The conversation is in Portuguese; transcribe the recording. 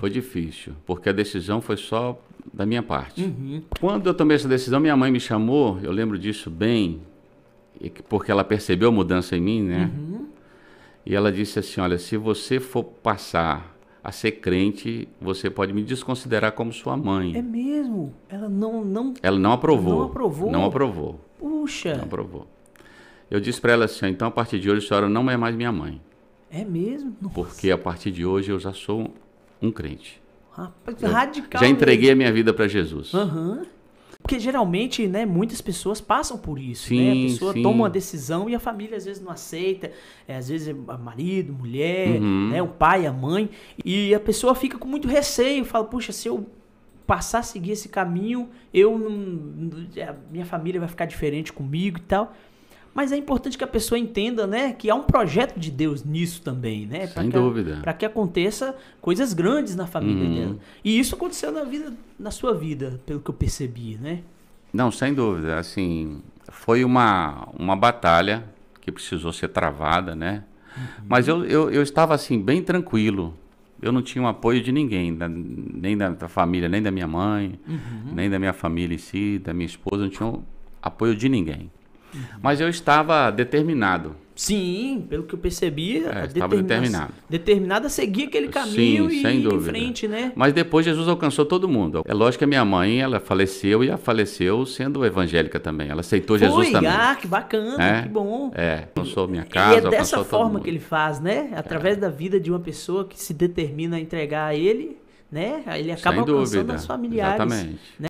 Foi difícil, porque a decisão foi só da minha parte. Uhum. Quando eu tomei essa decisão, minha mãe me chamou, eu lembro disso bem, porque ela percebeu a mudança em mim, né? Uhum. E ela disse assim: Olha, se você for passar a ser crente, você pode me desconsiderar como sua mãe. É mesmo? Ela não. não ela não aprovou. Não aprovou. Não aprovou. Puxa. Não aprovou. Eu disse para ela assim: Então a partir de hoje a senhora não é mais minha mãe. É mesmo? Nossa. Porque a partir de hoje eu já sou um crente. Rapaz, eu radical. Já entreguei mesmo. a minha vida para Jesus. Aham. Uhum. Porque geralmente, né, muitas pessoas passam por isso, sim, né? A pessoa sim. toma uma decisão e a família às vezes não aceita, é, às vezes é marido, mulher, uhum. né, o pai, a mãe, e a pessoa fica com muito receio, fala: "Puxa, se eu passar a seguir esse caminho, eu não, é, minha família vai ficar diferente comigo e tal". Mas é importante que a pessoa entenda, né, que há um projeto de Deus nisso também, né? Sem pra dúvida. Para que aconteça coisas grandes na família uhum. dela. E isso aconteceu na vida, na sua vida, pelo que eu percebi, né? Não, sem dúvida. Assim, foi uma, uma batalha que precisou ser travada, né? Uhum. Mas eu, eu, eu estava assim, bem tranquilo. Eu não tinha o um apoio de ninguém, da, nem da, da, família, nem da minha mãe, uhum. nem da minha família em si, da minha esposa, não tinha um apoio de ninguém. Mas eu estava determinado. Sim, pelo que eu percebi, é, estava determinado. Determinado a seguir aquele caminho Sim, e sem dúvida. em frente, né? Mas depois Jesus alcançou todo mundo. É lógico que a minha mãe, ela faleceu e ela faleceu sendo evangélica também. Ela aceitou Foi, Jesus também. Ah, que bacana, é, que bom. É, alcançou minha casa, E é dessa forma que ele faz, né? Através é. da vida de uma pessoa que se determina a entregar a ele, né? Ele acaba alcançando os familiares. Exatamente. Né?